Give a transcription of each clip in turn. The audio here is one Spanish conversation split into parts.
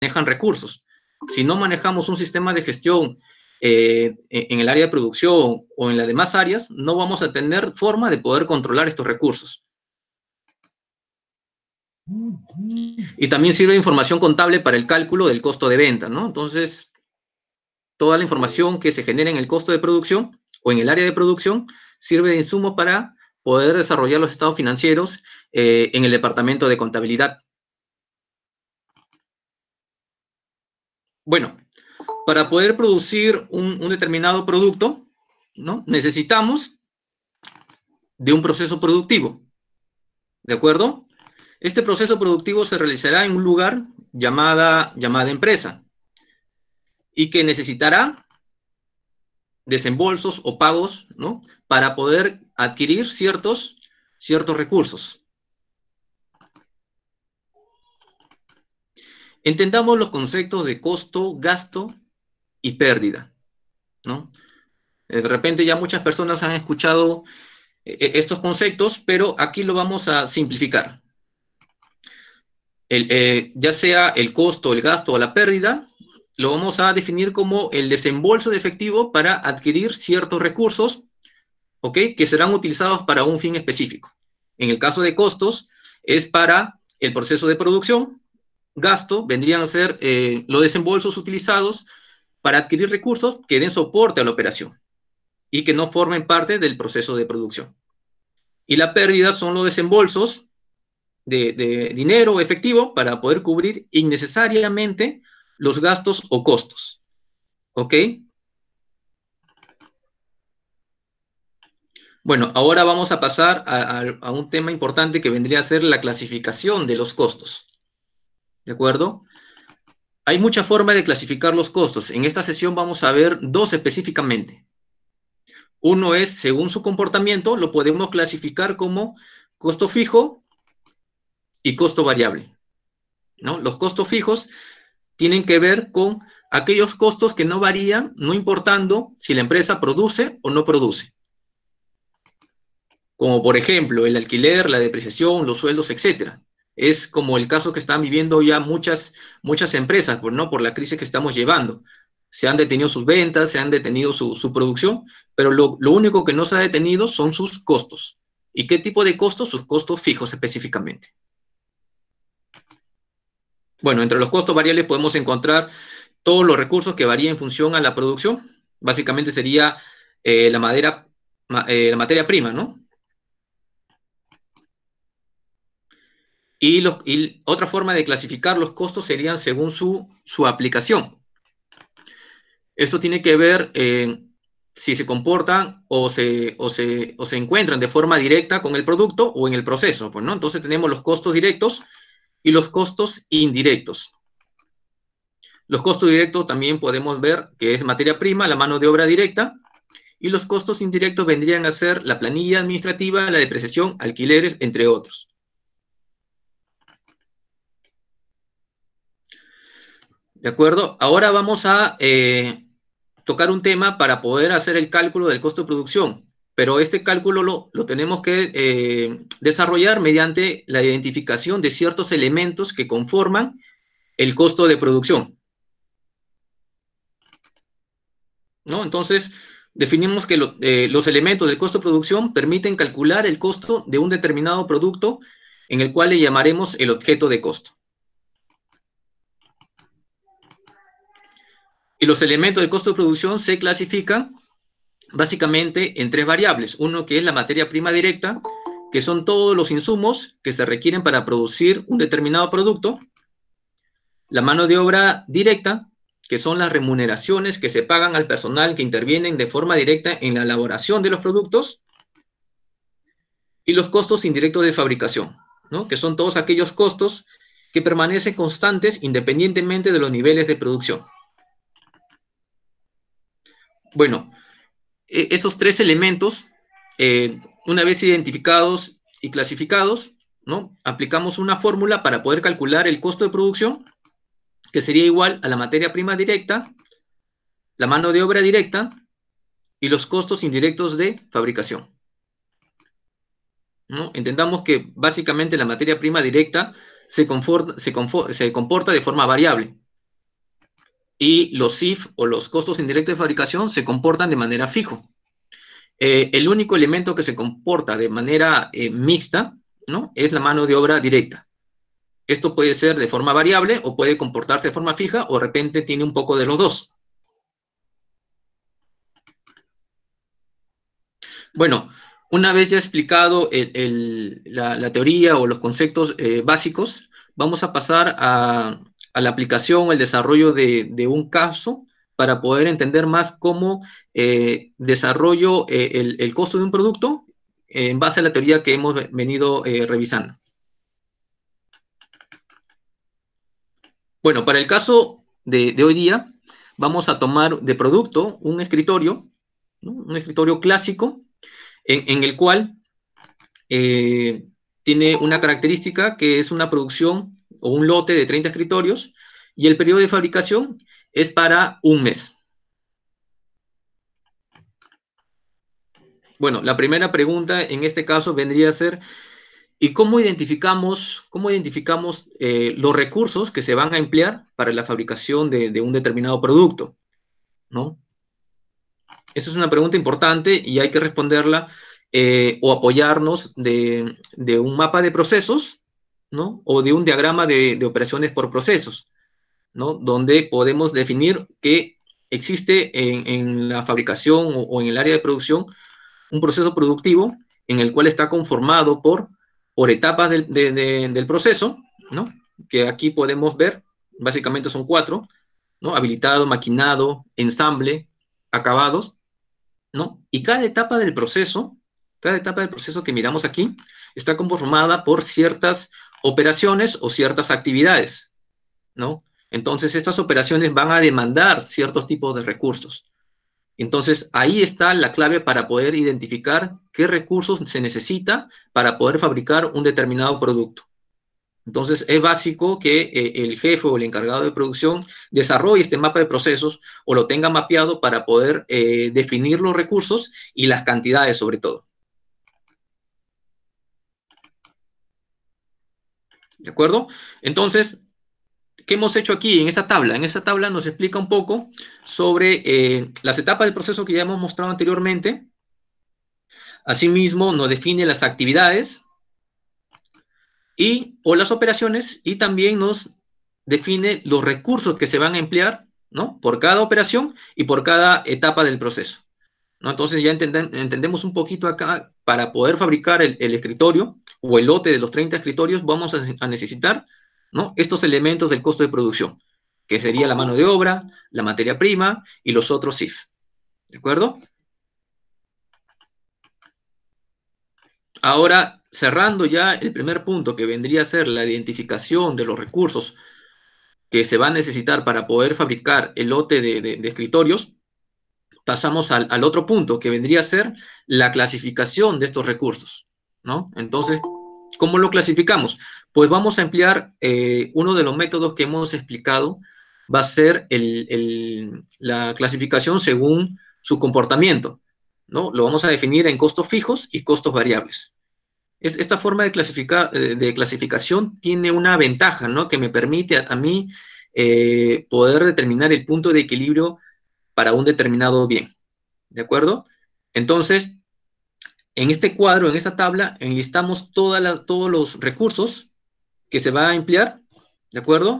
manejan recursos. Si no manejamos un sistema de gestión eh, e-, en el área de producción o en las demás áreas, no vamos a tener forma de poder controlar estos recursos. Y también sirve de información contable para el cálculo del costo de venta, ¿no? Entonces, toda la información que se genera en el costo de producción o en el área de producción sirve de insumo para poder desarrollar los estados financieros eh, en el departamento de contabilidad. Bueno, para poder producir un, determinado producto, ¿no? necesitamos de un proceso productivo. ¿De acuerdo? Este proceso productivo se realizará en un lugar llamada, llamada empresa y que necesitará desembolsos o pagos para poder adquirir ciertos, ciertos recursos. Entendamos los conceptos de costo, gasto y pérdida. Eh, de repente ya muchas personas han escuchado eh, eh, estos conceptos, pero aquí lo vamos a simplificar. ya sea el costo, el gasto o la pérdida, lo vamos a definir como el desembolso de efectivo para adquirir ciertos recursos que serán utilizados para un fin específico. En el caso de costos, es para el proceso de producción gasto vendrían a ser eh, los desembolsos utilizados para adquirir recursos que den soporte a la operación y que no formen parte del proceso de producción. Y la pérdida son los desembolsos de, dinero efectivo para poder cubrir innecesariamente los gastos o costos. ¿Ok? Bueno, ahora vamos a pasar a, un tema importante que vendría a ser la clasificación de los costos. ¿De acuerdo? Hay muchas formas de clasificar los costos. En esta sesión vamos a ver dos específicamente. Uno es, según su comportamiento, lo podemos clasificar como costo fijo y costo variable. ¿no? Los costos fijos tienen que ver con aquellos costos que no varían, no importando si la empresa produce o no produce. Como por ejemplo el alquiler, la depreciación, los sueldos, etcétera es como el caso que están viviendo ya muchas, muchas empresas, ¿no? Por la crisis que estamos llevando. Se han detenido sus ventas, se han detenido su, producción, pero lo, único que no se ha detenido son sus costos. ¿Y qué tipo de costos? Sus costos fijos específicamente. Bueno, entre los costos variables podemos encontrar todos los recursos que varían en función a la producción. Básicamente sería eh, la madera, eh, la materia prima, ¿no? Y, otra forma de clasificar los costos serían según su, aplicación. Esto tiene que ver si se comportan o se, se encuentran de forma directa con el producto o en el proceso. Pues, ¿no? Entonces tenemos los costos directos y los costos indirectos. Los costos directos también podemos ver que es materia prima, la mano de obra directa, y los costos indirectos vendrían a ser la planilla administrativa, la depreciación, alquileres, entre otros. ¿De acuerdo? Ahora vamos a eh, tocar un tema para poder hacer el cálculo del costo de producción, pero este cálculo lo, lo tenemos que eh, desarrollar mediante la identificación de ciertos elementos que conforman el costo de producción. ¿No? Entonces, definimos que eh, los elementos del costo de producción permiten calcular el costo de un determinado producto en el cual le llamaremos el objeto de costo. Y los elementos del costo de producción se clasifican básicamente en tres variables. Uno que es la materia prima directa, que son todos los insumos que se requieren para producir un determinado producto. La mano de obra directa, que son las remuneraciones que se pagan al personal que intervienen de forma directa en la elaboración de los productos. Y los costos indirectos de fabricación, que son todos aquellos costos que permanecen constantes independientemente de los niveles de producción. Bueno, e-, esos tres elementos, eh, una vez identificados y clasificados, ¿no? aplicamos una fórmula para poder calcular el costo de producción, que sería igual a la materia prima directa, la mano de obra directa y los costos indirectos de fabricación. Entendamos que básicamente la materia prima directa se comporta de forma variable y los CIF o los costos indirectos de fabricación se comportan de manera fijo. Eh, el único elemento que se comporta de manera eh, mixta ¿no? es la mano de obra directa. Esto puede ser de forma variable o puede comportarse de forma fija o de repente tiene un poco de los dos. Bueno, una vez ya explicado la, teoría o los conceptos eh, básicos, vamos a pasar a, a la aplicación, el desarrollo de, un caso para poder entender más cómo eh, desarrollo eh, el, costo de un producto en base a la teoría que hemos venido eh, revisando. Bueno, para el caso de, hoy día, vamos a tomar de producto un escritorio, un escritorio clásico, en, el cual tiene una característica que es una producción o un lote de 30 escritorios y el periodo de fabricación es para un mes. Bueno, la primera pregunta en este caso vendría a ser, ¿y cómo identificamos, identificamos eh, los recursos que se van a emplear para la fabricación de, un determinado producto? ¿No? Esa es una pregunta importante y hay que responderla eh, o apoyarnos de, un mapa de procesos ¿no? O de un diagrama de, operaciones por procesos, ¿no? Donde podemos definir que existe en, la fabricación o, en el área de producción un proceso productivo en el cual está conformado por, por etapas del, del proceso, ¿no? Que aquí podemos ver, básicamente son cuatro, ¿no? Habilitado, maquinado, ensamble, acabados, ¿no? Y cada etapa del proceso, cada etapa del proceso que miramos aquí, está conformada por ciertas operaciones o ciertas actividades, ¿no? Entonces, estas operaciones van a demandar ciertos tipos de recursos. Entonces, ahí está la clave para poder identificar qué recursos se necesita para poder fabricar un determinado producto. Entonces, es básico que eh, el jefe o el encargado de producción desarrolle este mapa de procesos o lo tenga mapeado para poder eh, definir los recursos y las cantidades sobre todo. ¿De acuerdo? Entonces, ¿qué hemos hecho aquí en esta tabla? En esta tabla nos explica un poco sobre eh, las etapas del proceso que ya hemos mostrado anteriormente. Asimismo, nos define las actividades y, o las operaciones y también nos define los recursos que se van a emplear ¿no? por cada operación y por cada etapa del proceso. ¿no? Entonces ya entendemos un poquito acá para poder fabricar el escritorio, o el lote de los 30 escritorios, vamos a, necesitar estos elementos del costo de producción, que sería la mano de obra, la materia prima y los otros SIF. ¿De acuerdo? Ahora, cerrando ya el primer punto, que vendría a ser la identificación de los recursos que se va a necesitar para poder fabricar el lote de, escritorios, pasamos al, otro punto, que vendría a ser la clasificación de estos recursos. ¿no? Entonces, ¿cómo lo clasificamos? Pues vamos a emplear eh, uno de los métodos que hemos explicado, va a ser la clasificación según su comportamiento, ¿no? Lo vamos a definir en costos fijos y costos variables. esta forma eh, de, clasificación tiene una ventaja, ¿no? Que me permite a, mí eh, poder determinar el punto de equilibrio para un determinado bien, ¿de acuerdo? Entonces, en este cuadro, en esta tabla, enlistamos todos los recursos que se va a emplear, ¿de acuerdo?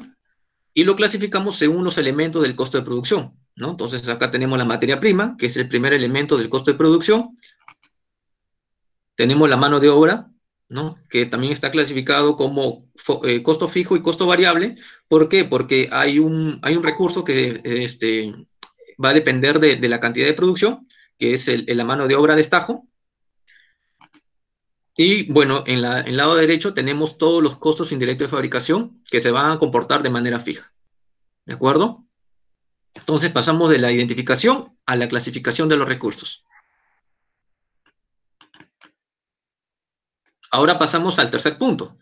Y lo clasificamos según los elementos del costo de producción, ¿no? Entonces acá tenemos la materia prima, que es el primer elemento del costo de producción. Tenemos la mano de obra, ¿no? que también está clasificado como eh, costo fijo y costo variable. ¿Por qué? Porque hay un, recurso que este, va a depender de, la cantidad de producción, que es la mano de obra de estajo, y bueno, en, el lado derecho tenemos todos los costos indirectos de fabricación que se van a comportar de manera fija. ¿De acuerdo? Entonces pasamos de la identificación a la clasificación de los recursos. Ahora pasamos al tercer punto.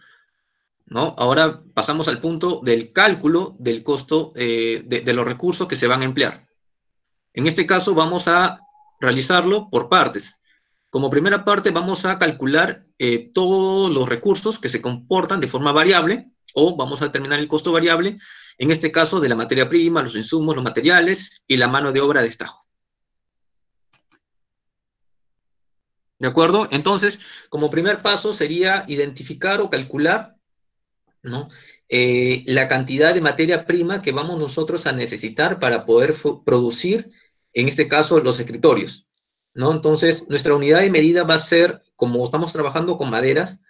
¿no? Ahora pasamos al punto del cálculo del costo eh, de los recursos que se van a emplear. En este caso vamos a realizarlo por partes. Como primera parte vamos a calcular eh, todos los recursos que se comportan de forma variable o vamos a determinar el costo variable, en este caso de la materia prima, los insumos, los materiales y la mano de obra de estajo. ¿De acuerdo? Entonces, como primer paso sería identificar o calcular eh, la cantidad de materia prima que vamos nosotros a necesitar para poder producir, en este caso, los escritorios. Entonces, nuestra unidad de medida va a ser, como estamos trabajando con maderas,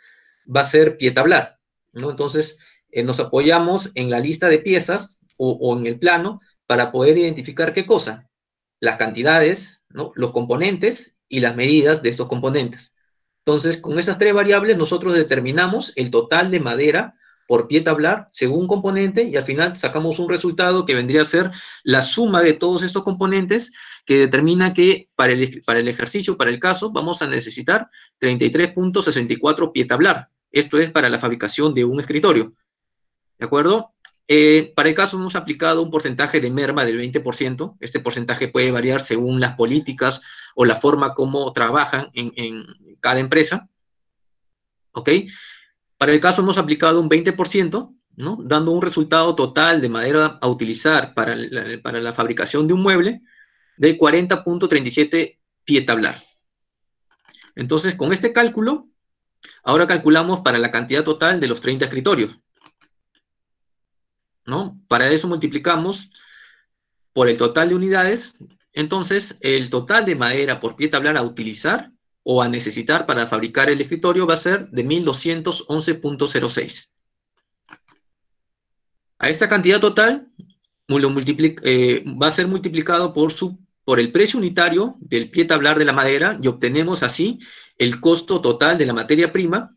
va a ser pie tablar, ¿no? Entonces, eh, nos apoyamos en la lista de piezas o, en el plano para poder identificar qué cosa, las cantidades, los componentes y las medidas de estos componentes. Entonces, con esas tres variables nosotros determinamos el total de madera por pie tablar según componente y al final sacamos un resultado que vendría a ser la suma de todos estos componentes que determina que para el, para el ejercicio, para el caso, vamos a necesitar 33.64 pie tablar. Esto es para la fabricación de un escritorio. ¿De acuerdo? Eh, para el caso hemos aplicado un porcentaje de merma del 20%. Este porcentaje puede variar según las políticas o la forma como trabajan en, cada empresa. ¿Ok? Para el caso hemos aplicado un 20%, ¿no? dando un resultado total de madera a utilizar para la fabricación de un mueble de 40.37 pie tablar. Entonces, con este cálculo, ahora calculamos para la cantidad total de los 30 escritorios. ¿no? Para eso multiplicamos por el total de unidades, entonces el total de madera por pie tablar a utilizar o a necesitar para fabricar el escritorio va a ser de 1211.06. A esta cantidad total eh, va a ser multiplicado por su por el precio unitario del pie tablar de la madera y obtenemos así el costo total de la materia prima,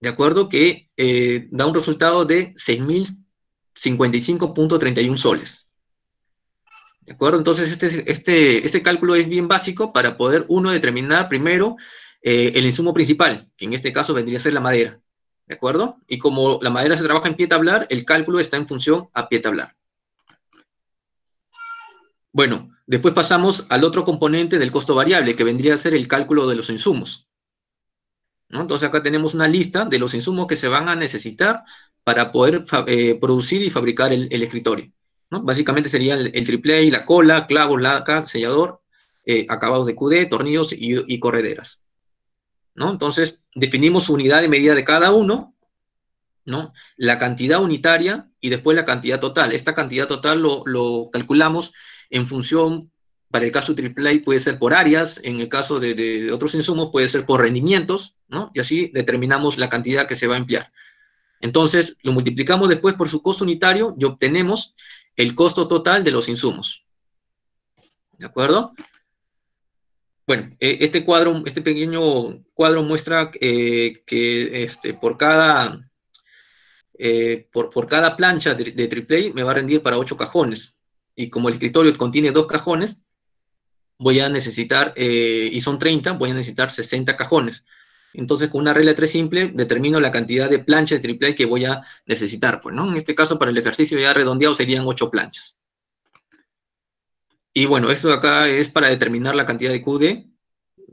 ¿de acuerdo? Que eh, da un resultado de 6.055.31 soles. ¿De acuerdo? Entonces, este, este, este, cálculo es bien básico para poder uno determinar primero eh, el insumo principal, que en este caso vendría a ser la madera. ¿De acuerdo? Y como la madera se trabaja en pie tablar, el cálculo está en función a pie tablar. Bueno, Después pasamos al otro componente del costo variable, que vendría a ser el cálculo de los insumos. Entonces acá tenemos una lista de los insumos que se van a necesitar para poder eh, producir y fabricar el, escritorio. Básicamente serían el, triple la cola, clavos, laca, sellador, eh, acabados de QD, tornillos y, correderas. ¿no? Entonces definimos unidad de medida de cada uno, ¿no? la cantidad unitaria y después la cantidad total. Esta cantidad total lo calculamos en función, para el caso de AAA puede ser por áreas, en el caso de, otros insumos puede ser por rendimientos, ¿no? Y así determinamos la cantidad que se va a emplear. Entonces, lo multiplicamos después por su costo unitario y obtenemos el costo total de los insumos. ¿De acuerdo? Bueno, e, este cuadro, este pequeño cuadro muestra eh, que este, por, cada, eh, por, cada plancha de, de me va a rendir para 8 cajones y como el escritorio contiene dos cajones, voy a necesitar, eh, y son 30, voy a necesitar 60 cajones. Entonces, con una regla 3 simple, determino la cantidad de planchas de triple A que voy a necesitar. Pues, ¿no? En este caso, para el ejercicio ya redondeado, serían 8 planchas. Y bueno, esto acá es para determinar la cantidad de QD.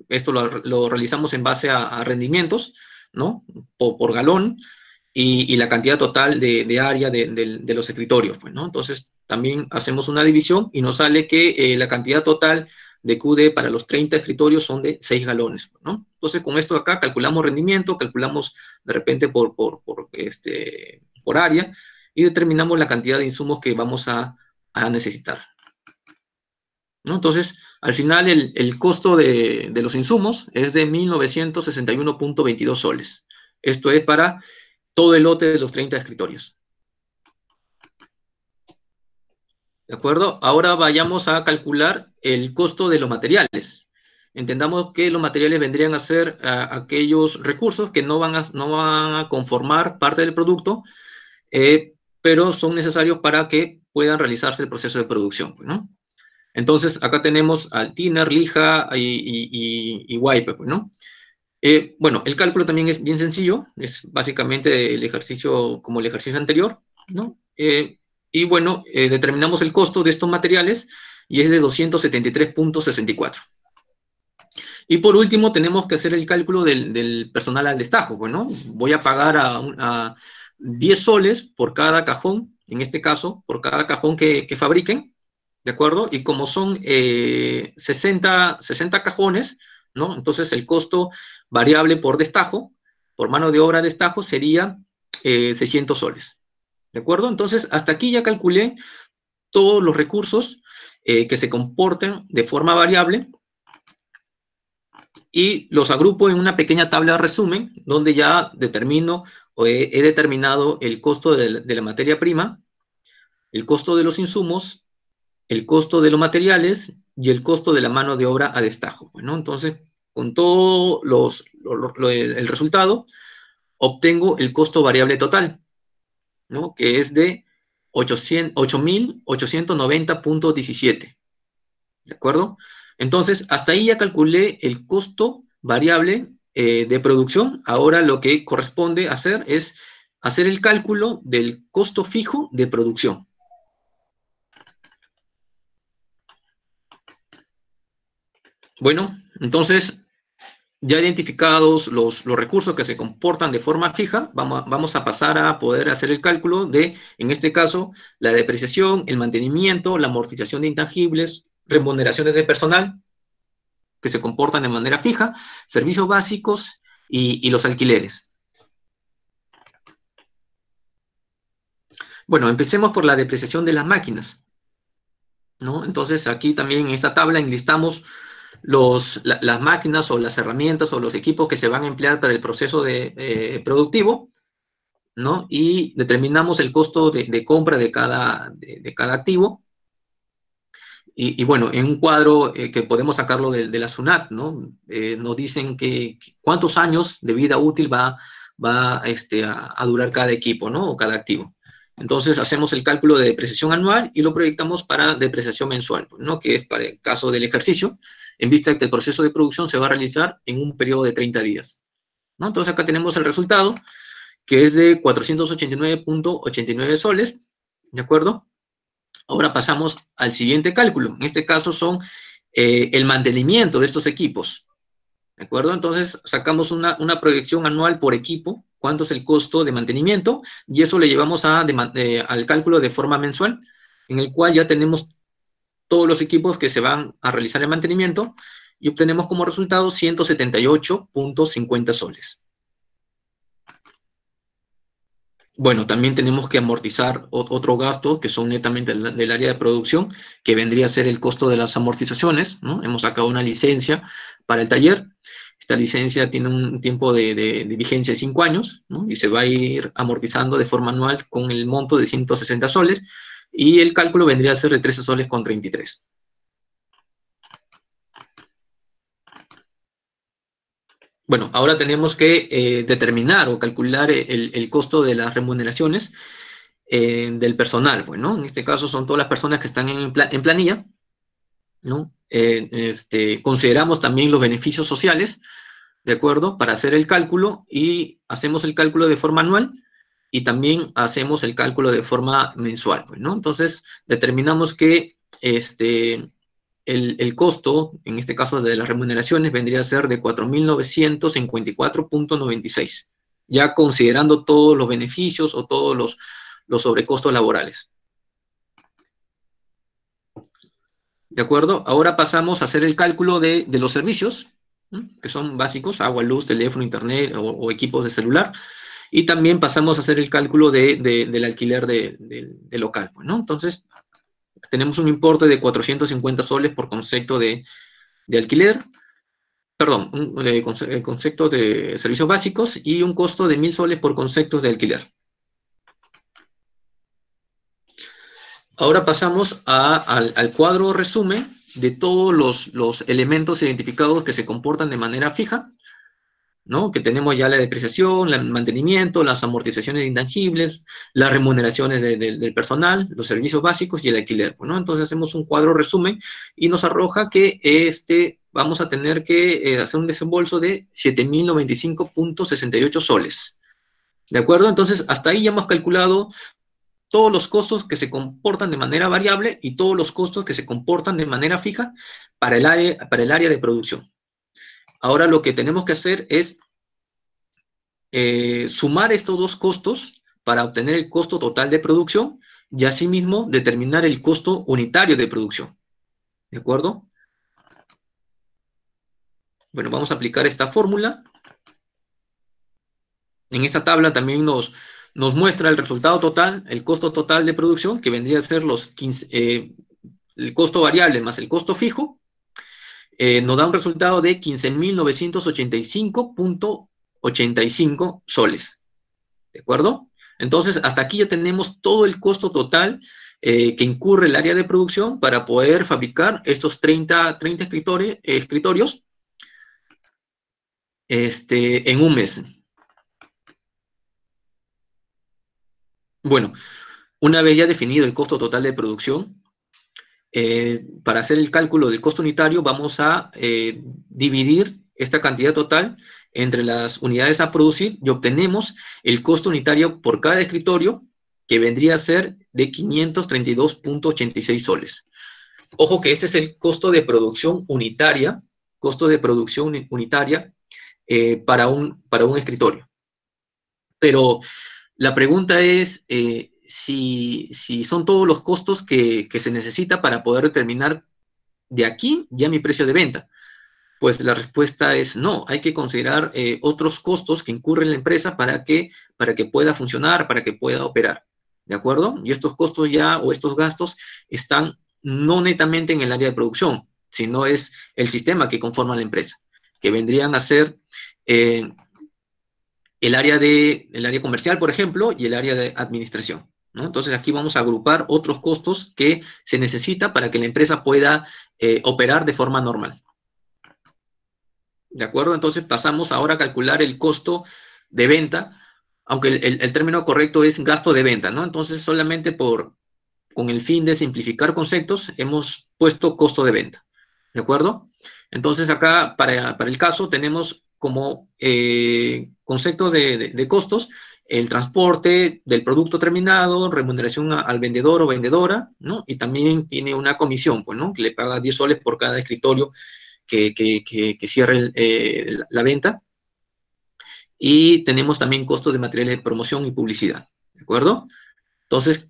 Esto lo, realizamos en base a, rendimientos, ¿no? por galón y, la cantidad total de, área de, los escritorios. Pues, ¿no? Entonces, también hacemos una división y nos sale que eh, la cantidad total de QD para los 30 escritorios son de 6 galones. Pues, ¿no? Entonces, con esto acá calculamos rendimiento, calculamos de repente por, por, este, por área y determinamos la cantidad de insumos que vamos a, necesitar. Entonces, al final el, costo de, de, los insumos es de 1961.22 soles. Esto es para todo el lote de los 30 escritorios. ¿De acuerdo? Ahora vayamos a calcular el costo de los materiales. Entendamos que los materiales vendrían a ser eh, aquellos recursos que no van, a, no van a conformar parte del producto, eh, pero son necesarios para que puedan realizarse el proceso de producción. Pues, Entonces, acá tenemos al thinner, lija y, y, y wipe, pues, ¿no? Eh, bueno, el cálculo también es bien sencillo, es básicamente el ejercicio como el ejercicio anterior, ¿no? Eh, y bueno, eh, determinamos el costo de estos materiales y es de 273.64. Y por último, tenemos que hacer el cálculo del, personal al destajo, bueno, voy a pagar a, 10 soles por cada cajón, en este caso, por cada cajón que, fabriquen, ¿de acuerdo? Y como son 60 cajones, ¿no? Entonces el costo variable por destajo, por mano de obra de destajo, sería 600 eh, soles. ¿De acuerdo? Entonces hasta aquí ya calculé todos los recursos eh, que se comporten de forma variable y los agrupo en una pequeña tabla de resumen donde ya determino o he, determinado el costo de la materia prima, el costo de los insumos, el costo de los materiales y el costo de la mano de obra a destajo. Pues, ¿no? Entonces, con todo los, el resultado, obtengo el costo variable total, ¿no? que es de 8.890.17. ¿De acuerdo? Entonces, hasta ahí ya calculé el costo variable eh, de producción. Ahora lo que corresponde hacer es hacer el cálculo del costo fijo de producción. Bueno, entonces, ya identificados los, recursos que se comportan de forma fija, vamos a, pasar a poder hacer el cálculo de, en este caso, la depreciación, el mantenimiento, la amortización de intangibles, remuneraciones de personal, que se comportan de manera fija, servicios básicos y, los alquileres. Bueno, empecemos por la depreciación de las máquinas. ¿no? Entonces, aquí también en esta tabla enlistamos las máquinas o las herramientas o los equipos que se van a emplear para el proceso de, eh, productivo, ¿no? Y determinamos el costo de, compra de cada, activo. Y, bueno, en un cuadro eh, que podemos sacarlo de, la SUNAT, ¿no? Eh, nos dicen que cuántos años de vida útil va, este, a, a, durar cada equipo, ¿no? O cada activo. Entonces hacemos el cálculo de depreciación anual y lo proyectamos para depreciación mensual, ¿no? Que es para el caso del ejercicio en vista de que el proceso de producción se va a realizar en un periodo de 30 días. Entonces acá tenemos el resultado, que es de 489.89 soles, ¿de acuerdo? Ahora pasamos al siguiente cálculo. En este caso son eh, el mantenimiento de estos equipos, ¿de acuerdo? Entonces sacamos una, proyección anual por equipo, cuánto es el costo de mantenimiento, y eso le llevamos a, eh, al cálculo de forma mensual, en el cual ya tenemos todos los equipos que se van a realizar el mantenimiento y obtenemos como resultado 178.50 soles. Bueno, también tenemos que amortizar otro gasto que son netamente del área de producción, que vendría a ser el costo de las amortizaciones. ¿no? Hemos sacado una licencia para el taller. Esta licencia tiene un tiempo de, vigencia de 5 años y se va a ir amortizando de forma anual con el monto de 160 soles y el cálculo vendría a ser de 13 soles con 33. Bueno, ahora tenemos que eh, determinar o calcular el, costo de las remuneraciones eh, del personal. Bueno, pues, en este caso son todas las personas que están en, planilla. ¿no? Eh, este, consideramos también los beneficios sociales, ¿de acuerdo? Para hacer el cálculo y hacemos el cálculo de forma anual y también hacemos el cálculo de forma mensual, pues, ¿no? Entonces, determinamos que este, el, costo, en este caso de las remuneraciones, vendría a ser de 4.954.96, ya considerando todos los beneficios o todos los, los sobrecostos laborales. ¿De acuerdo? Ahora pasamos a hacer el cálculo de, los servicios, que son básicos, agua, luz, teléfono, internet o equipos de celular y también pasamos a hacer el cálculo del alquiler de, local. Pues, ¿no? Entonces, tenemos un importe de 450 soles por concepto de, alquiler, perdón, el eh, eh, concepto de servicios básicos y un costo de 1000 soles por concepto de alquiler. Ahora pasamos al, cuadro resumen de todos los, los elementos identificados que se comportan de manera fija ¿no? que tenemos ya la depreciación, el mantenimiento, las amortizaciones intangibles, las remuneraciones del personal, los servicios básicos y el alquiler. Entonces hacemos un cuadro resumen y nos arroja que este, vamos a tener que eh, hacer un desembolso de 7.095.68 soles. ¿De acuerdo? Entonces hasta ahí ya hemos calculado todos los costos que se comportan de manera variable y todos los costos que se comportan de manera fija para el área, para el área de producción. Ahora lo que tenemos que hacer es eh, sumar estos dos costos para obtener el costo total de producción y asimismo determinar el costo unitario de producción. ¿De acuerdo? Bueno, vamos a aplicar esta fórmula. En esta tabla también nos, nos muestra el resultado total, el costo total de producción, que vendría a ser los eh, el costo variable más el costo fijo, eh, nos da un resultado de 15.985.85 soles. ¿De acuerdo? Entonces, hasta aquí ya tenemos todo el costo total eh, que incurre el área de producción para poder fabricar estos 30, escritorios este, en un mes. Bueno, una vez ya definido el costo total de producción, eh, para hacer el cálculo del costo unitario vamos a eh, dividir esta cantidad total entre las unidades a producir y obtenemos el costo unitario por cada escritorio que vendría a ser de 532.86 soles. Ojo que este es el costo de producción unitaria, costo de producción unitaria eh, para, un, para un escritorio. Pero la pregunta es, si, son todos los costos que, se necesita para poder determinar de aquí ya mi precio de venta. Pues la respuesta es no, hay que considerar eh, otros costos que incurre la empresa para que, para que pueda funcionar, para que pueda operar. ¿De acuerdo? Y estos costos ya o estos gastos están no netamente en el área de producción, sino es el sistema que conforma la empresa, que vendrían a ser eh, el, área de, el área comercial, por ejemplo, y el área de administración. Entonces aquí vamos a agrupar otros costos que se necesita para que la empresa pueda eh, operar de forma normal. ¿De acuerdo? Entonces pasamos ahora a calcular el costo de venta, aunque el, término correcto es gasto de venta, ¿no? Entonces solamente por, con el fin de simplificar conceptos, hemos puesto costo de venta. ¿De acuerdo? Entonces acá, para, el caso, tenemos como eh, concepto de costos, el transporte del producto terminado, remuneración al vendedor o vendedora, ¿no? Y también tiene una comisión, pues, ¿no? Que le paga 10 soles por cada escritorio que, cierre eh, la venta. Y tenemos también costos de materiales de promoción y publicidad, ¿de acuerdo? Entonces,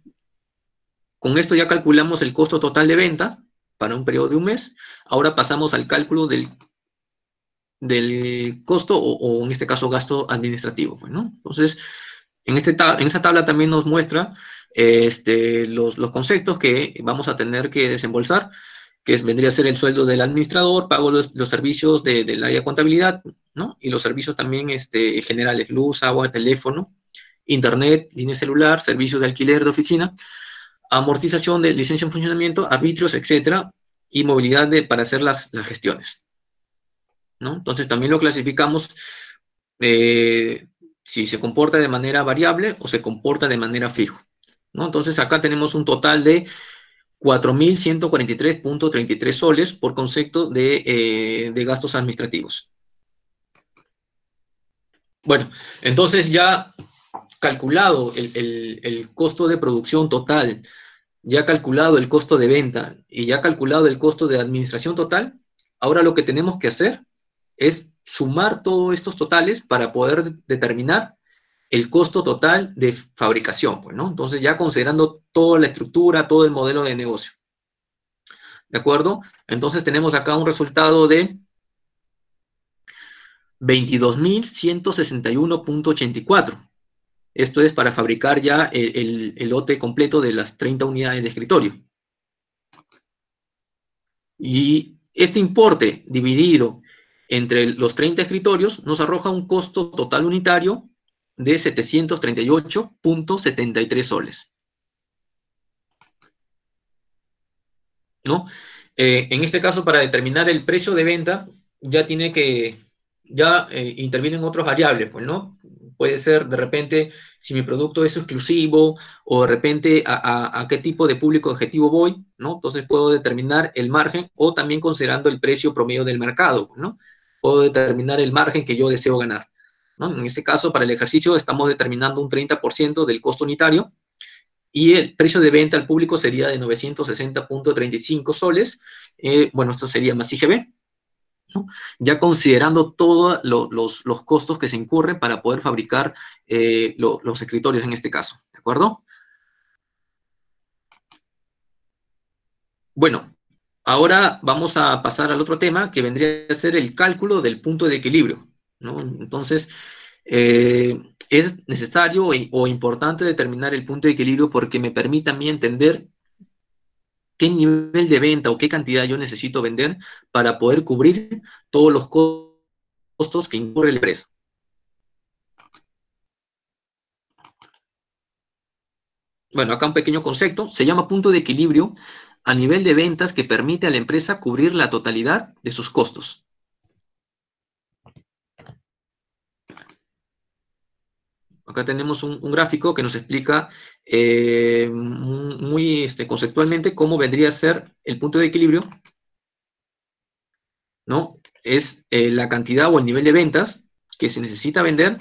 con esto ya calculamos el costo total de venta para un periodo de un mes. Ahora pasamos al cálculo del del costo o, o, en este caso gasto administrativo. Pues, ¿no? Entonces, en, este en esta tabla también nos muestra este, los, conceptos que vamos a tener que desembolsar, que vendría a ser el sueldo del administrador, pago los, los servicios del área de contabilidad, ¿no? Y los servicios también este, generales, luz, agua, teléfono, internet, línea celular, servicios de alquiler de oficina, amortización de licencia en funcionamiento, arbitrios, etcétera, y movilidad para hacer las, gestiones. Entonces también lo clasificamos eh, si se comporta de manera variable o se comporta de manera fijo. ¿no? Entonces acá tenemos un total de 4.143.33 soles por concepto eh, de, gastos administrativos. Bueno, entonces ya calculado el, el costo de producción total, ya calculado el costo de venta y ya calculado el costo de administración total, ahora lo que tenemos que hacer es sumar todos estos totales para poder determinar el costo total de fabricación, pues, Entonces ya considerando toda la estructura, todo el modelo de negocio. ¿De acuerdo? Entonces tenemos acá un resultado de 22.161.84. Esto es para fabricar ya el, el, lote completo de las 30 unidades de escritorio. Y este importe dividido entre los 30 escritorios nos arroja un costo total unitario de 738.73 soles. ¿No? Eh, en este caso, para determinar el precio de venta, ya tiene que, ya eh, intervienen otras variables, pues, ¿no? Puede ser de repente si mi producto es exclusivo o de repente a, a, qué tipo de público objetivo voy, ¿no? Entonces puedo determinar el margen o también considerando el precio promedio del mercado, ¿no? puedo determinar el margen que yo deseo ganar. En este caso, para el ejercicio estamos determinando un 30% del costo unitario y el precio de venta al público sería de 960.35 soles. Eh, bueno, esto sería más IGB. Ya considerando todos los, costos que se incurren para poder fabricar eh, los escritorios en este caso. ¿De acuerdo? Bueno, Ahora vamos a pasar al otro tema que vendría a ser el cálculo del punto de equilibrio. Entonces, eh, es necesario e, o importante determinar el punto de equilibrio porque me permite a mí entender qué nivel de venta o qué cantidad yo necesito vender para poder cubrir todos los costos que incurre la empresa. Bueno, acá un pequeño concepto, se llama punto de equilibrio a nivel de ventas que permite a la empresa cubrir la totalidad de sus costos. Acá tenemos un, gráfico que nos explica eh, muy este, conceptualmente cómo vendría a ser el punto de equilibrio. ¿no? Es eh, la cantidad o el nivel de ventas que se necesita vender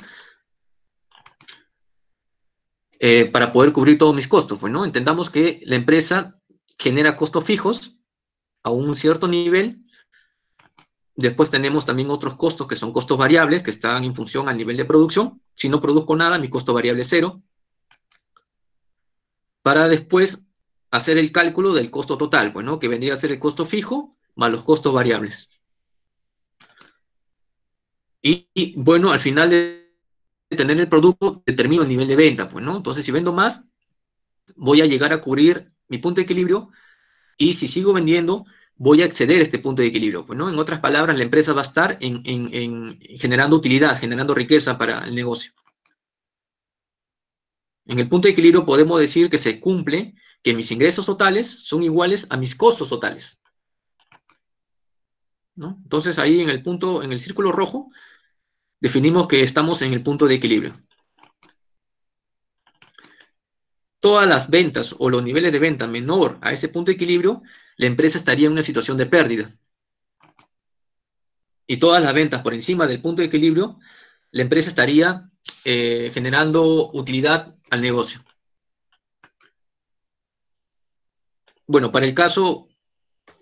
eh, para poder cubrir todos mis costos. Pues, ¿no? Entendamos que la empresa genera costos fijos a un cierto nivel. Después tenemos también otros costos que son costos variables, que están en función al nivel de producción. Si no produzco nada, mi costo variable es cero. Para después hacer el cálculo del costo total, bueno, pues, que vendría a ser el costo fijo más los costos variables. Y, bueno, al final de tener el producto, determino el nivel de venta, pues, Entonces, si vendo más, voy a llegar a cubrir mi punto de equilibrio y si sigo vendiendo, voy a acceder a este punto de equilibrio. Pues, ¿no? En otras palabras, la empresa va a estar en, generando utilidad, generando riqueza para el negocio. En el punto de equilibrio podemos decir que se cumple que mis ingresos totales son iguales a mis costos totales. Entonces ahí en el punto, en el círculo rojo, definimos que estamos en el punto de equilibrio. todas las ventas o los niveles de venta menor a ese punto de equilibrio, la empresa estaría en una situación de pérdida. Y todas las ventas por encima del punto de equilibrio, la empresa estaría eh, generando utilidad al negocio. Bueno, para el caso,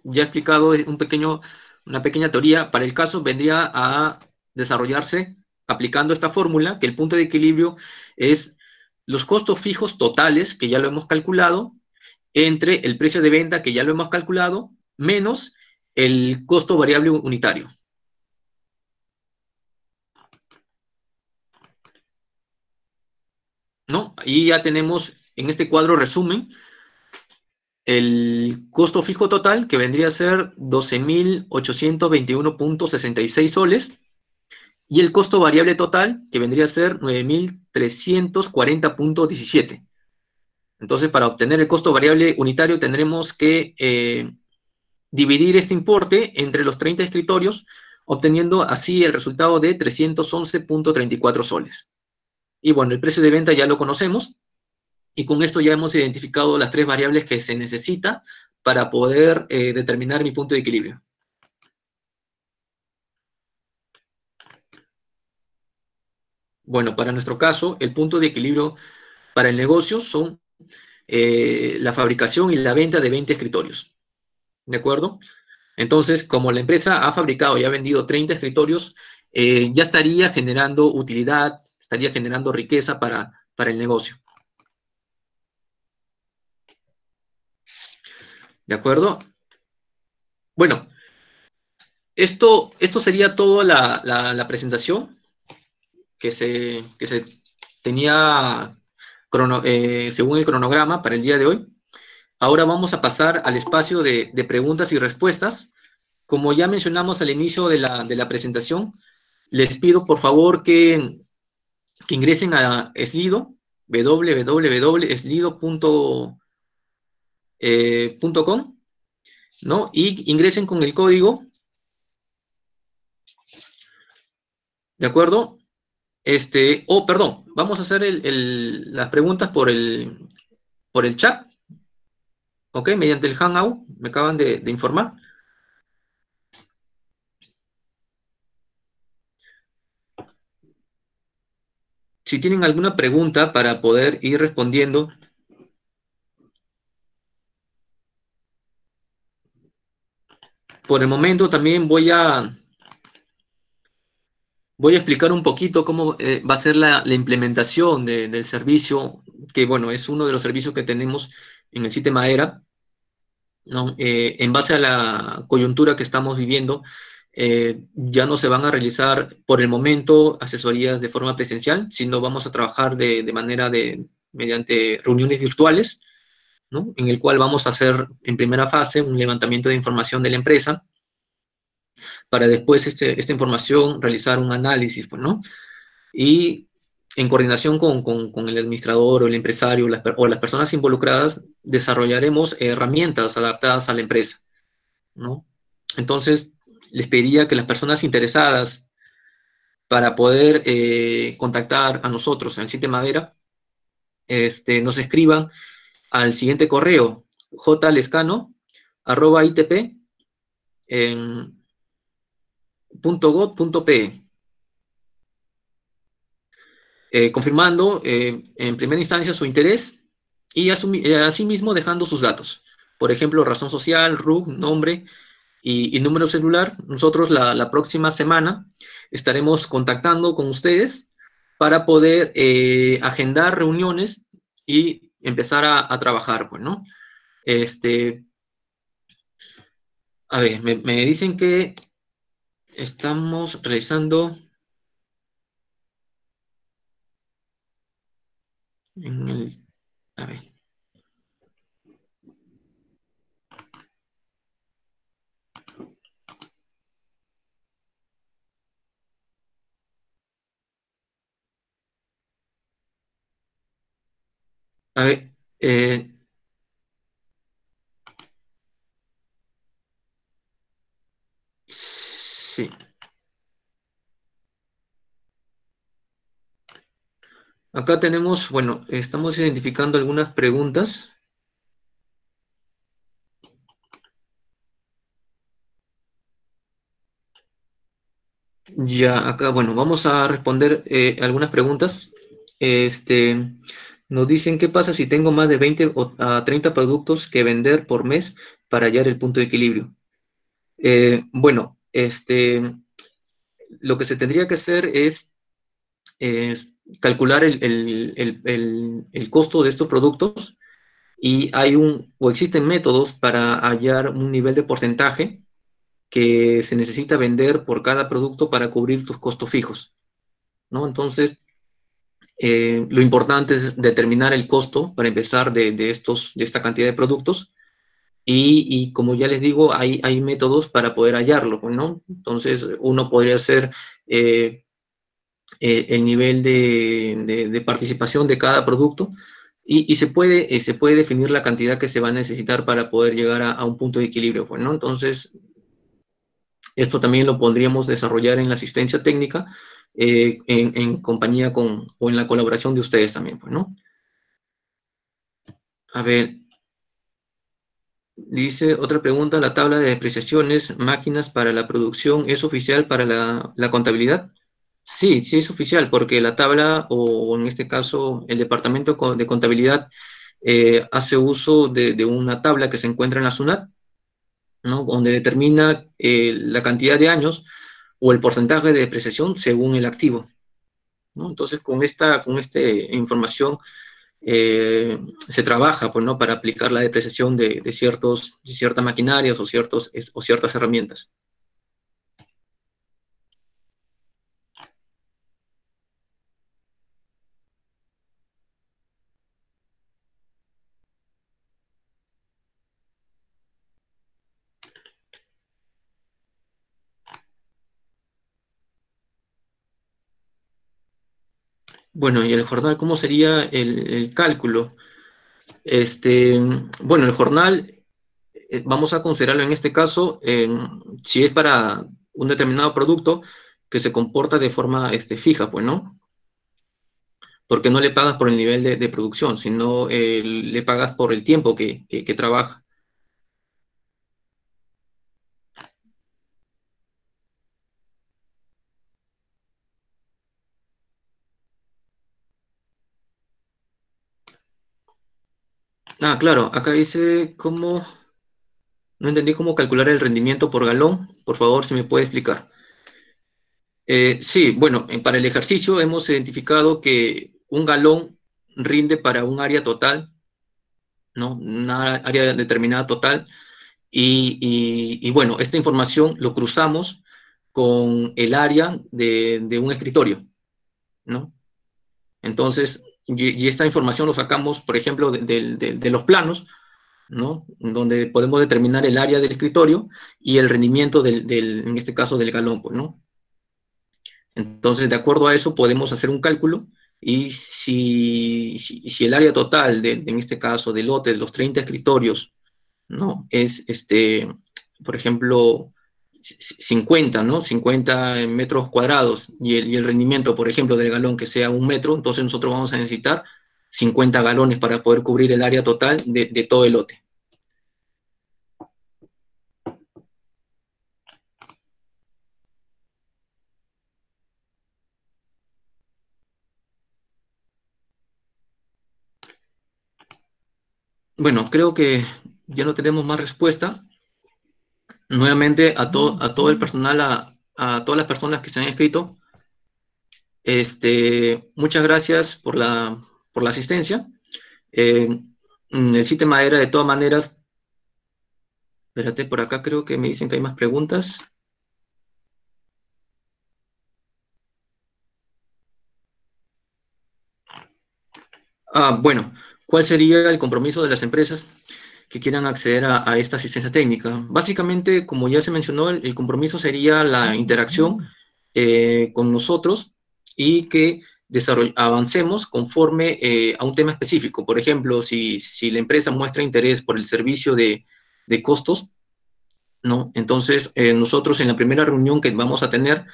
ya he explicado un pequeño, una pequeña teoría, para el caso vendría a desarrollarse aplicando esta fórmula, que el punto de equilibrio es los costos fijos totales, que ya lo hemos calculado, entre el precio de venta, que ya lo hemos calculado, menos el costo variable unitario. ¿No? Y ya tenemos en este cuadro resumen el costo fijo total, que vendría a ser 12.821.66 soles, y el costo variable total, que vendría a ser 9.340.17. Entonces, para obtener el costo variable unitario, tendremos que eh, dividir este importe entre los 30 escritorios, obteniendo así el resultado de 311.34 soles. Y bueno, el precio de venta ya lo conocemos, y con esto ya hemos identificado las tres variables que se necesita para poder eh, determinar mi punto de equilibrio. Bueno, para nuestro caso, el punto de equilibrio para el negocio son eh, la fabricación y la venta de 20 escritorios. ¿De acuerdo? Entonces, como la empresa ha fabricado y ha vendido 30 escritorios, eh, ya estaría generando utilidad, estaría generando riqueza para, el negocio. ¿De acuerdo? Bueno, esto, esto sería toda la presentación que se, se tenía eh, según el cronograma para el día de hoy. Ahora vamos a pasar al espacio de, preguntas y respuestas. Como ya mencionamos al inicio de la, de la presentación, les pido por favor que, ingresen a Slido, www.slido.com, eh, ¿no? Y ingresen con el código, ¿de acuerdo? Este, oh, perdón, vamos a hacer las preguntas por el, por el chat, ¿ok? Mediante el Hangout, me acaban de informar. Si tienen alguna pregunta para poder ir respondiendo, por el momento también voy a voy a explicar un poquito cómo eh, va a ser la, implementación del servicio, que bueno, es uno de los servicios que tenemos en el sistema ERA, ¿no? Eh, en base a la coyuntura que estamos viviendo, eh, ya no se van a realizar por el momento asesorías de forma presencial, sino vamos a trabajar de, de manera de, mediante reuniones virtuales, ¿no? en el cual vamos a hacer en primera fase un levantamiento de información de la empresa, para después este, esta información realizar un análisis, pues, ¿no? Y en coordinación con, el administrador o el empresario o las personas involucradas, desarrollaremos herramientas adaptadas a la empresa, ¿no? Entonces, les pediría que las personas interesadas para poder eh, contactar a nosotros en el sitio Madera, este, nos escriban al siguiente correo, jlescano, arroba itp, en, .got.pe. Eh, confirmando eh, en primera instancia su interés y eh, asimismo dejando sus datos. Por ejemplo, razón social, RUG nombre y, número celular. Nosotros la, próxima semana estaremos contactando con ustedes para poder agendar reuniones y empezar a, trabajar, pues, Este, a ver, me dicen que estamos realizando en el, a ver. A ver, eh, Acá tenemos, bueno, estamos identificando algunas preguntas. Ya, acá, bueno, vamos a responder eh, algunas preguntas. Este, nos dicen, ¿qué pasa si tengo más de 20 a 30 productos que vender por mes para hallar el punto de equilibrio? Eh, bueno, este, lo que se tendría que hacer es calcular el, costo de estos productos y hay un, o existen métodos para hallar un nivel de porcentaje que se necesita vender por cada producto para cubrir tus costos fijos. ¿no? Entonces, eh, lo importante es determinar el costo para empezar de, estos, de esta cantidad de productos y, como ya les digo, hay, hay métodos para poder hallarlo, ¿no? Entonces, uno podría hacer eh, eh, el nivel de, participación de cada producto y, se, puede, eh, se puede definir la cantidad que se va a necesitar para poder llegar a, un punto de equilibrio. Pues, ¿no? Entonces, esto también lo podríamos desarrollar en la asistencia técnica eh, en, compañía con o en la colaboración de ustedes también. Pues, ¿no? A ver, Dice otra pregunta, la tabla de depreciaciones, máquinas para la producción, ¿es oficial para la contabilidad? Sí, sí es oficial, porque la tabla, o en este caso el Departamento de Contabilidad, eh, hace uso de, una tabla que se encuentra en la SUNAT, donde determina eh, la cantidad de años o el porcentaje de depreciación según el activo. Entonces, con esta, con esta información eh, se trabaja pues, ¿no? para aplicar la depreciación de, ciertos, ciertas maquinarias o, ciertos, o ciertas herramientas. Bueno, y el jornal, ¿cómo sería el, cálculo? Este, bueno, el jornal, eh, vamos a considerarlo en este caso, si es para un determinado producto que se comporta de forma este, fija, pues, ¿no? Porque no le pagas por el nivel de, producción, sino eh, le pagas por el tiempo que trabaja. Ah, claro, acá dice cómo... No entendí cómo calcular el rendimiento por galón. Por favor, si me puede explicar. Eh, sí, bueno, eh, para el ejercicio hemos identificado que un galón rinde para un área total, ¿no? Una área determinada total. Y, bueno, esta información lo cruzamos con el área de, de un escritorio, ¿no? Entonces, y, esta información lo sacamos, por ejemplo, de, los planos, ¿no? donde podemos determinar el área del escritorio y el rendimiento del, en este caso, del galón. ¿no? Entonces, de acuerdo a eso, podemos hacer un cálculo y si, si, el área total, de, en este caso, del lote de los 30 escritorios, ¿no? es, este, por ejemplo, 50, ¿no? 50 metros cuadrados y el, rendimiento, por ejemplo, del galón que sea un metro, entonces nosotros vamos a necesitar 50 galones para poder cubrir el área total de, de todo el lote. Bueno, creo que ya no tenemos más respuesta nuevamente a, a todo el personal, a, todas las personas que se han inscrito, Este, muchas gracias por la, asistencia. Eh, el sistema era de todas maneras. Espérate, por acá creo que me dicen que hay más preguntas. Ah, bueno, ¿cuál sería el compromiso de las empresas? que quieran acceder a, esta asistencia técnica. Básicamente, como ya se mencionó, el, compromiso sería la interacción eh, con nosotros y que avancemos conforme eh, a un tema específico. Por ejemplo, si, la empresa muestra interés por el servicio de, costos, ¿no? Entonces, eh, nosotros en la primera reunión que vamos a tener,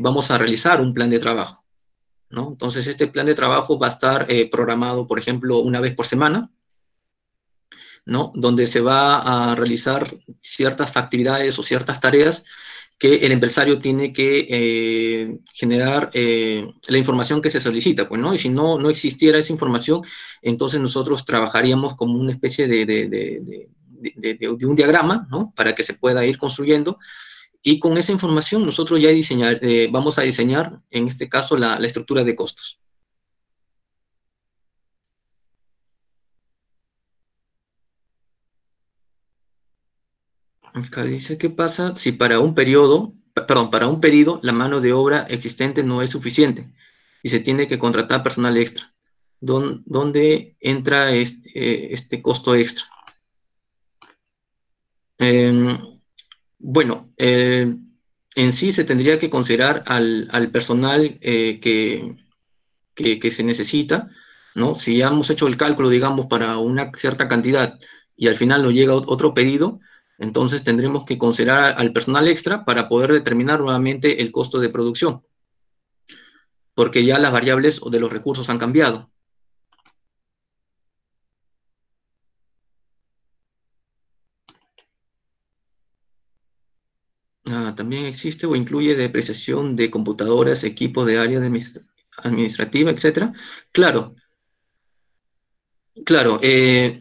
vamos a realizar un plan de trabajo. ¿no? Entonces, este plan de trabajo va a estar programado, por ejemplo, una vez por semana, ¿no? Donde se va a realizar ciertas actividades o ciertas tareas que el empresario tiene que eh, generar eh, la información que se solicita, pues, ¿no? Y si no, no existiera esa información, entonces nosotros trabajaríamos como una especie de, un diagrama, Para que se pueda ir construyendo. Y con esa información nosotros ya diseñar, eh, vamos a diseñar, en este caso, la estructura de costos. Acá dice, ¿qué pasa si para un periodo, perdón, para un pedido la mano de obra existente no es suficiente y se tiene que contratar personal extra? ¿Dónde entra eh, este, costo extra? Em, bueno, eh, en sí se tendría que considerar al, personal eh, que, que, que, se necesita, ¿no? Si hemos hecho el cálculo, digamos, para una cierta cantidad y al final nos llega otro pedido, entonces tendremos que considerar al personal extra para poder determinar nuevamente el costo de producción, porque ya las variables de los recursos han cambiado. Ah, también existe o incluye depreciación de computadoras, equipo de área administrativa, etcétera? Claro, claro, eh,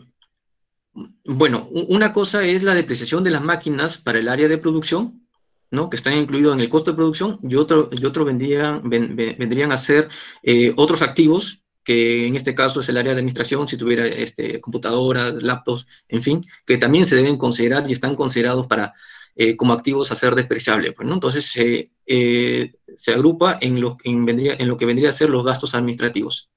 bueno, una cosa es la depreciación de las máquinas para el área de producción, ¿no? que están incluidos en el costo de producción, y otro, y otro vendrían, vendrían a ser eh, otros activos, que en este caso es el área de administración, si tuviera este, computadoras, laptops, en fin, que también se deben considerar y están considerados para, eh, como activos a ser despreciables. Pues, Entonces eh, se agrupa en lo, en lo, que vendría a ser los gastos administrativos.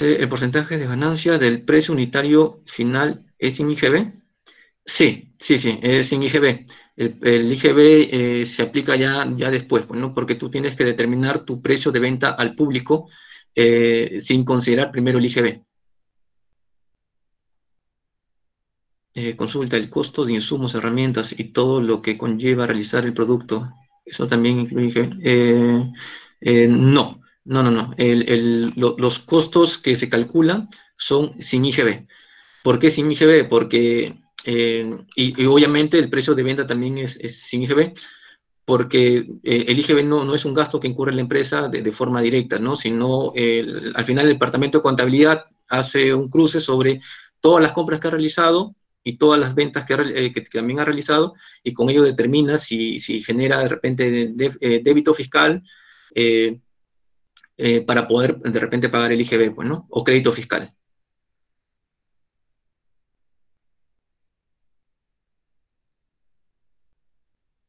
¿el porcentaje de ganancia del precio unitario final es sin IGB? Sí, sí, sí, es sin IGB. El, IGB eh, se aplica ya, ya después, pues, ¿no? porque tú tienes que determinar tu precio de venta al público eh, sin considerar primero el IGB. Eh, consulta el costo de insumos, herramientas y todo lo que conlleva realizar el producto. Eso también incluye No. no, no, no, no. los costos que se calculan son sin IGB. ¿Por qué sin IGB? Porque, eh, y, obviamente el precio de venta también es, sin IGB, porque eh, el IGB no, no, es un gasto que incurre la empresa de, forma directa, ¿no? sino al final el Departamento de Contabilidad hace un cruce sobre todas las compras que ha realizado y todas las ventas que, eh, también ha realizado, y con ello determina si, genera de repente débito fiscal, eh, para poder de repente pagar el IGB, pues, O crédito fiscal.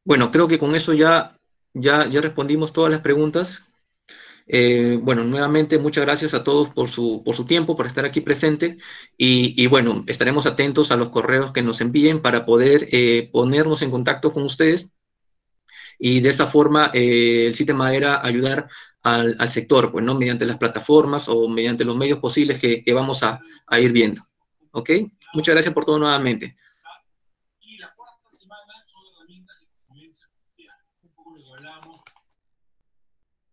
Bueno, creo que con eso ya, ya, ya respondimos todas las preguntas. Eh, bueno, nuevamente muchas gracias a todos por su, tiempo, por estar aquí presente y, bueno, estaremos atentos a los correos que nos envíen para poder eh, ponernos en contacto con ustedes y de esa forma el sistema era ayudar al, al, sector, pues, ¿no? Mediante las plataformas o mediante los medios posibles que, que vamos a, a ir viendo. ¿Ok? Muchas gracias por todo nuevamente.